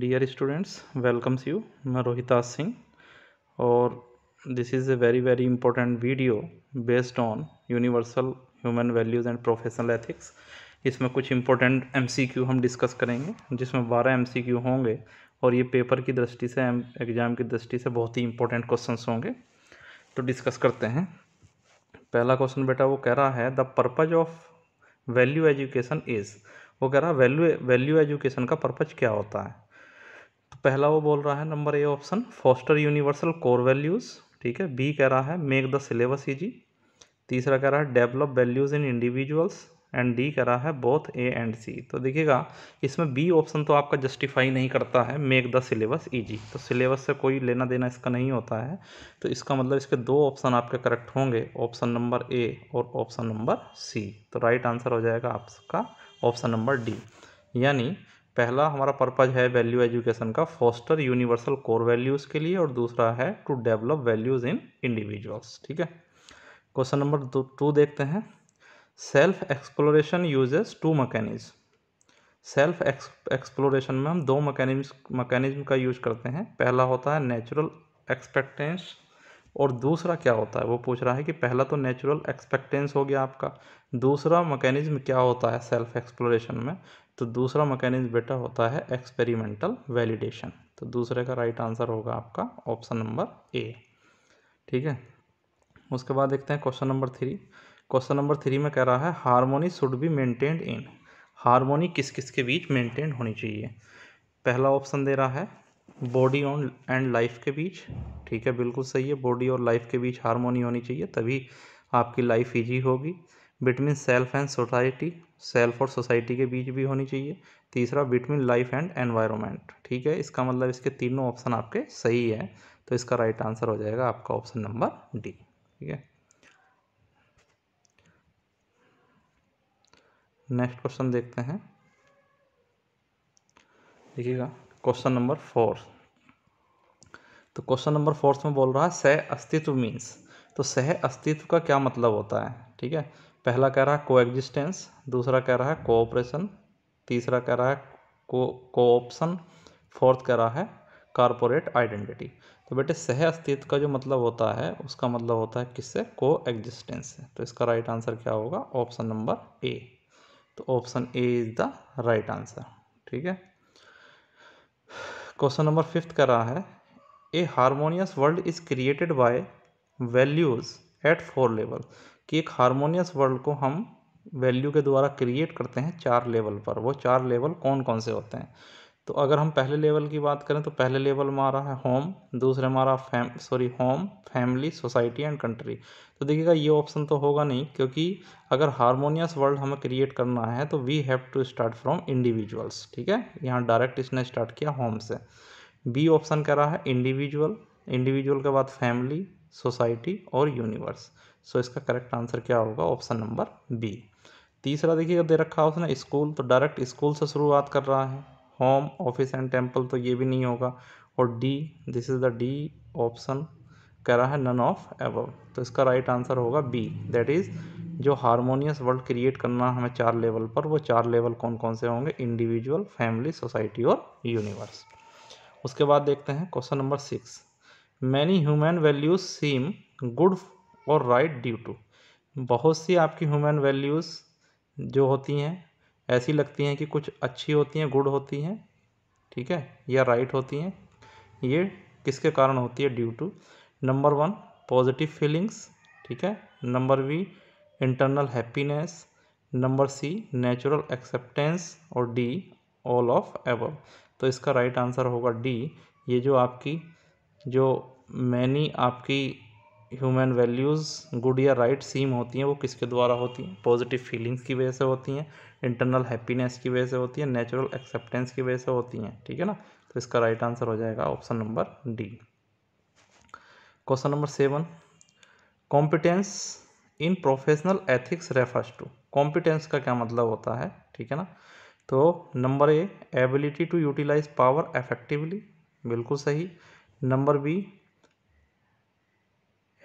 dear students welcomes you मैं रोहिताज सिंह और this is a very very important video based on universal human values and professional ethics इसमें कुछ important M हम discuss करेंगे जिसमें बारह एम होंगे और ये पेपर की दृष्टि से एग्ज़ाम की दृष्टि से बहुत ही इंपॉर्टेंट क्वेश्चन होंगे तो डिस्कस करते हैं पहला क्वेश्चन बेटा वो कह रहा है the purpose of value education is वो कह रहा है वैल्यू वैल्यू एजुकेशन का पर्पज क्या होता है पहला वो बोल रहा है number A option foster universal core values ठीक है बी कह रहा है मेक द सिलेबस ईजी तीसरा कह रहा है develop values in individuals and D कह रहा है बोथ ए एंड सी तो देखिएगा इसमें बी ऑप्शन तो आपका जस्टिफाई नहीं करता है मेक द सिलेबस ईजी तो सिलेबस से कोई लेना देना इसका नहीं होता है तो इसका मतलब इसके दो ऑप्शन आपके करेक्ट होंगे ऑप्शन नंबर ए और ऑप्शन नंबर सी तो राइट आंसर हो जाएगा आपका ऑप्शन नंबर डी यानी पहला हमारा पर्पज़ है वैल्यू एजुकेशन का फोस्टर यूनिवर्सल कोर वैल्यूज़ के लिए और दूसरा है to develop values in individuals ठीक है क्वेश्चन नंबर टू देखते हैं self exploration uses two mechanism self exploration में हम दो मकैनिज्म मकैनिज्म का यूज करते हैं पहला होता है नेचुरल एक्सपेक्टेंस और दूसरा क्या होता है वो पूछ रहा है कि पहला तो नेचुरल एक्सपेक्टेंस हो गया आपका दूसरा मकैनिज्म क्या होता है सेल्फ एक्सप्लोरेशन में तो दूसरा मैकेनिज्म बेटा होता है एक्सपेरिमेंटल वैलिडेशन तो दूसरे का राइट आंसर होगा आपका ऑप्शन नंबर ए ठीक है उसके बाद देखते हैं question number three question number three में कह रहा है harmony should be maintained in harmony किस किस के बीच मेंटेन होनी चाहिए पहला ऑप्शन दे रहा है बॉडी ऑन एंड लाइफ के बीच ठीक है बिल्कुल सही है बॉडी और लाइफ के बीच हारमोनी होनी चाहिए तभी आपकी लाइफ ईजी होगी between self and society self और सोसाइटी के बीच भी होनी चाहिए तीसरा बिटवीन लाइफ एंड एनवायरनमेंट ठीक है इसका मतलब इसके तीनों ऑप्शन आपके सही है तो इसका राइट आंसर हो जाएगा आपका ऑप्शन नंबर डी ठीक है नेक्स्ट क्वेश्चन देखते हैं देखिएगा क्वेश्चन नंबर फोर तो क्वेश्चन नंबर फोर्थ में बोल रहा है सह अस्तित्व मीन्स तो सह अस्तित्व का क्या मतलब होता है ठीक है पहला कह रहा है कोएग्जिस्टेंस दूसरा कह रहा है कोऑपरेशन तीसरा कह रहा है को कोऑप्शन फोर्थ कह रहा है कॉरपोरेट आइडेंटिटी तो बेटे सह अस्तित्व का जो मतलब होता है उसका मतलब होता है किससे को एग्जिस्टेंस से तो इसका राइट आंसर क्या होगा ऑप्शन नंबर ए तो option A is the right answer ठीक है क्वेश्चन नंबर फिफ्थ कह रहा है a harmonious world is created by values at four level कि एक हारमोनियस वर्ल्ड को हम वैल्यू के द्वारा क्रिएट करते हैं चार लेवल पर वो चार लेवल कौन कौन से होते हैं तो अगर हम पहले लेवल की बात करें तो पहले लेवल में आ रहा है होम दूसरे में आ रहा fam sorry home family society and country तो देखिएगा ये ऑप्शन तो होगा नहीं क्योंकि अगर हारमोनियस वर्ल्ड हमें क्रिएट करना है तो we have to start from individuals ठीक है यहाँ डायरेक्ट इसने स्टार्ट किया होम से बी ऑप्शन कह रहा है इंडिविजुअल इंडिविजुअल के बाद फैमिली सोसाइटी और यूनिवर्स सो इसका करेक्ट आंसर क्या होगा ऑप्शन नंबर बी तीसरा देखिए अगर दे रखा हो उसने स्कूल तो डायरेक्ट स्कूल से शुरुआत कर रहा है होम ऑफिस एंड टेम्पल तो ये भी नहीं होगा और D this is the D option कह रहा है नन ऑफ एव तो इसका राइट आंसर होगा बी दैट इज़ जो हारमोनियस वर्ल्ड क्रिएट करना हमें चार लेवल पर वो चार लेवल कौन कौन से होंगे इंडिविजुअल फैमिली सोसाइटी और यूनिवर्स उसके बाद देखते हैं question number six many human values seem good और राइट ड्यू टू बहुत सी आपकी ह्यूमन वैल्यूज़ जो होती हैं ऐसी लगती हैं कि कुछ अच्छी होती हैं गुड होती हैं ठीक है या राइट होती हैं ये किसके कारण होती है due to number one positive feelings ठीक है number B internal happiness number C natural acceptance और डी ऑल ऑफ एवर तो इसका राइट आंसर होगा डी ये जो आपकी जो मैनी आपकी ह्यूमन वैल्यूज़ गुड या राइट सीम होती हैं वो किसके द्वारा होती हैं पॉजिटिव फीलिंग्स की वजह से होती हैं इंटरनल हैप्पीनेस की वजह से होती है नेचुरल एक्सेप्टेंस की वजह से होती हैं ठीक है ना तो इसका राइट आंसर हो जाएगा option number D question number seven competence in professional ethics refers to competence का क्या मतलब होता है ठीक है ना तो number A ability to utilise power effectively बिल्कुल सही number B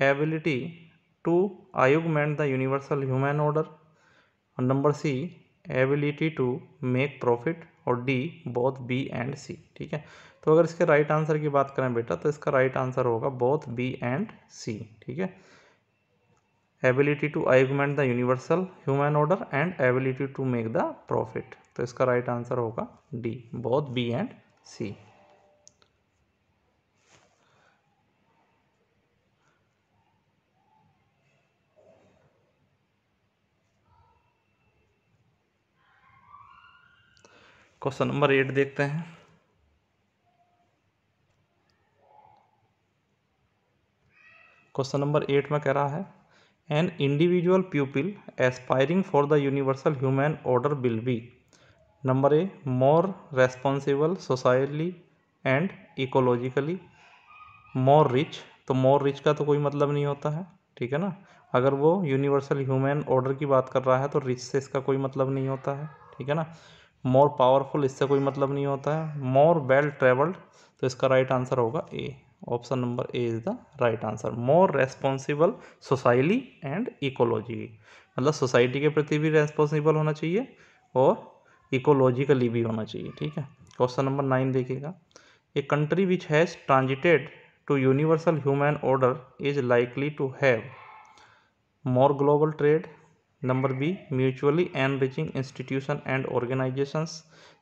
ability to augment the universal human order और number C ability to make profit और D both B and C ठीक है तो अगर इसके राइट आंसर की बात करें बेटा तो इसका राइट आंसर होगा बोथ बी एंड सी ठीक है ability to augment the universal human order and ability to make the profit तो इसका राइट आंसर होगा D both B and C question number eight देखते हैं क्वेश्चन नंबर एट में कह रहा है an individual pupil aspiring for the universal human order will be number A more responsible socially and ecologically more rich तो more rich का तो कोई मतलब नहीं होता है ठीक है ना अगर वो यूनिवर्सल ह्यूमन ऑर्डर की बात कर रहा है तो रिच से इसका कोई मतलब नहीं होता है ठीक है ना मोर पावरफुल इससे कोई मतलब नहीं होता है मोर वेल ट्रेवल्ड तो इसका राइट आंसर होगा A option number A is the right answer more responsible society and ecology मतलब सोसाइटी के प्रति भी रेस्पॉन्सिबल होना चाहिए और इकोलॉजिकली भी होना चाहिए ठीक है क्वेश्चन नंबर नाइन देखिएगा a country which has transited to universal human order is likely to have more global trade number B mutually enriching institution and organisations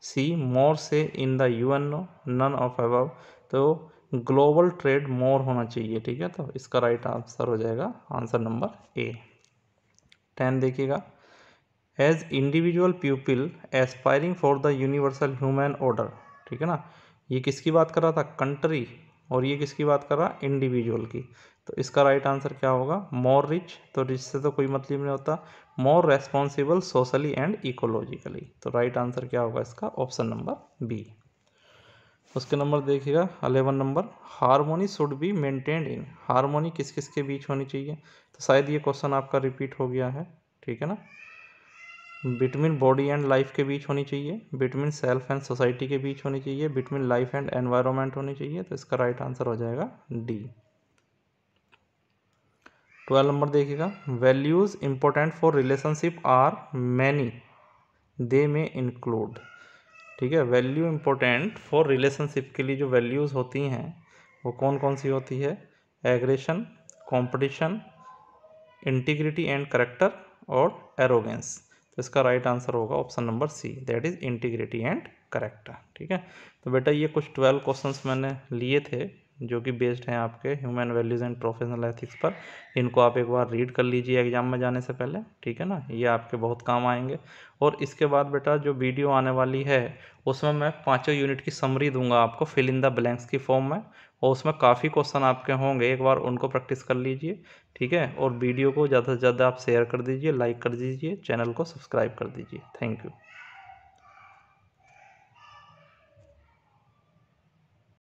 C more say in the U N O none of above तो global trade more होना चाहिए ठीक है तो इसका right answer हो जाएगा answer number A ten देखिएगा as individual people aspiring for the universal human order ठीक है ना ये किसकी बात कर रहा था कंट्री और ये किसकी बात कर रहा इंडिविजुअल की तो इसका राइट आंसर क्या होगा मोर रिच तो रिच से तो कोई मतलब नहीं होता more responsible socially and ecologically तो राइट आंसर क्या होगा इसका ऑप्शन नंबर बी उसके नंबर देखिएगा eleven number harmony should be maintained in harmony किस किस के बीच होनी चाहिए तो शायद ये क्वेश्चन आपका रिपीट हो गया है ठीक है ना बिटवीन बॉडी एंड लाइफ के बीच होनी चाहिए बिटवीन सेल्फ एंड सोसाइटी के बीच होनी चाहिए बिटवीन लाइफ एंड एनवायरमेंट होनी चाहिए तो इसका राइट आंसर हो जाएगा डी ट्वेल्व नंबर देखिएगा values important for relationship are many they may include ठीक है वैल्यू इंपॉर्टेंट फॉर रिलेशनशिप के लिए जो वैल्यूज़ होती हैं वो कौन कौन सी होती है aggression competition, integrity and character और एरोगेंस तो इसका राइट आंसर होगा option number C that is integrity and character ठीक है तो बेटा ये कुछ ट्वेल्व क्वेश्चंस मैंने लिए थे जो कि बेस्ड हैं आपके human values and professional ethics पर इनको आप एक बार रीड कर लीजिए एग्जाम में जाने से पहले ठीक है ना ये आपके बहुत काम आएंगे और इसके बाद बेटा जो वीडियो आने वाली है उसमें मैं पाँचों यूनिट की समरी दूंगा आपको फिल इन द ब्लैंक्स की फॉर्म में और उसमें काफ़ी क्वेश्चन आपके होंगे एक बार उनको प्रैक्टिस कर लीजिए ठीक है और वीडियो को ज़्यादा से ज़्यादा आप शेयर कर दीजिए लाइक कर दीजिए चैनल को सब्सक्राइब कर दीजिए थैंक यू